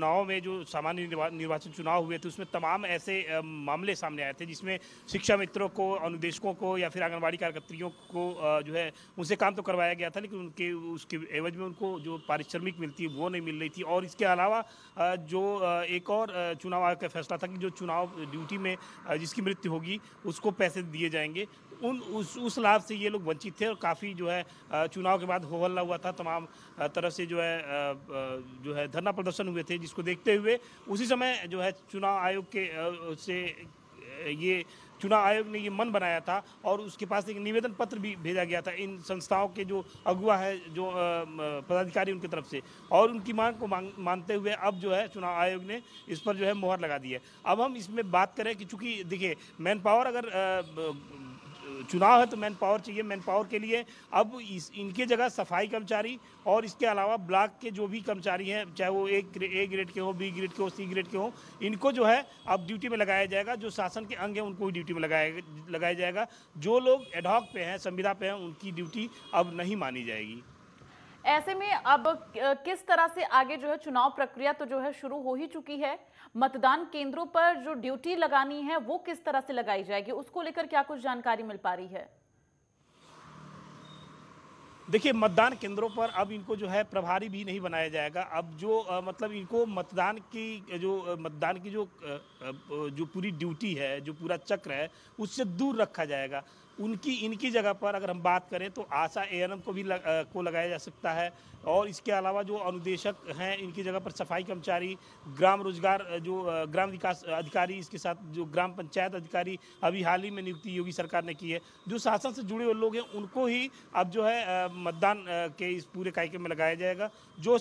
चुनाव में जो सामान्य निर्वाचन चुनाव हुए थे उसमें तमाम ऐसे मामले सामने आए थे जिसमें शिक्षा मित्रों को अनुदेशकों को या फिर आंगनबाड़ी कार्यकर्तियों को जो है उनसे काम तो करवाया गया था लेकिन उनके उसके एवज में उनको जो पारिश्रमिक मिलती वो नहीं मिल रही थी और इसके अलावा जो एक और चुनाव आयोग का फैसला था कि जो चुनाव ड्यूटी में जिसकी मृत्यु होगी उसको पैसे दिए जाएंगे उन उस उस लाभ से ये लोग वंचित थे और काफ़ी जो है चुनाव के बाद हो हल्ला हुआ था तमाम तरह से जो है जो है धरना प्रदर्शन हुए थे जिसको देखते हुए उसी समय जो है चुनाव आयोग के से ये चुनाव आयोग ने ये मन बनाया था और उसके पास एक निवेदन पत्र भी भेजा गया था इन संस्थाओं के जो अगुआ है जो पदाधिकारी उनकी तरफ से और उनकी मांग को मांग, मानते हुए अब जो है चुनाव आयोग ने इस पर जो है मोहर लगा दी है अब हम इसमें बात करें कि चूंकि देखिए मैन पावर अगर चुनाव है तो मैन पावर चाहिए मैन पावर के लिए अब इस इनके जगह सफाई कर्मचारी और इसके अलावा ब्लॉक के जो भी कर्मचारी हैं चाहे वो एक ए ग्रेड के हो बी ग्रेड के हो सी ग्रेड के हो इनको जो है अब ड्यूटी में लगाया जाएगा जो शासन के अंग हैं उनको ही ड्यूटी में लगाया लगाया जाएगा जो लोग एडहॉक पे हैं संविदा पे हैं उनकी ड्यूटी अब नहीं मानी जाएगी ऐसे में अब किस तरह से आगे जो है चुनाव प्रक्रिया तो जो है शुरू हो ही चुकी है मतदान केंद्रों पर जो ड्यूटी लगानी है वो किस तरह से लगाई जाएगी उसको लेकर क्या कुछ जानकारी मिल पा रही है देखिए मतदान केंद्रों पर अब इनको जो है प्रभारी भी नहीं बनाया जाएगा अब जो आ, मतलब इनको मतदान की जो मतदान की जो आ, जो पूरी ड्यूटी है जो पूरा चक्र है उससे दूर रखा जाएगा उनकी इनकी जगह पर अगर हम बात करें तो आशा ए को भी लग, को लगाया जा सकता है और इसके अलावा जो अनुदेशक हैं इनकी जगह पर सफाई कर्मचारी ग्राम रोजगार जो ग्राम विकास अधिकारी इसके साथ जो ग्राम पंचायत अधिकारी अभी हाल ही में नियुक्ति योगी सरकार ने की है जो शासन से जुड़े हुए लोग हैं उनको ही अब जो है मतदान के इस पूरे कार्यक्रम में लगाया जाएगा जो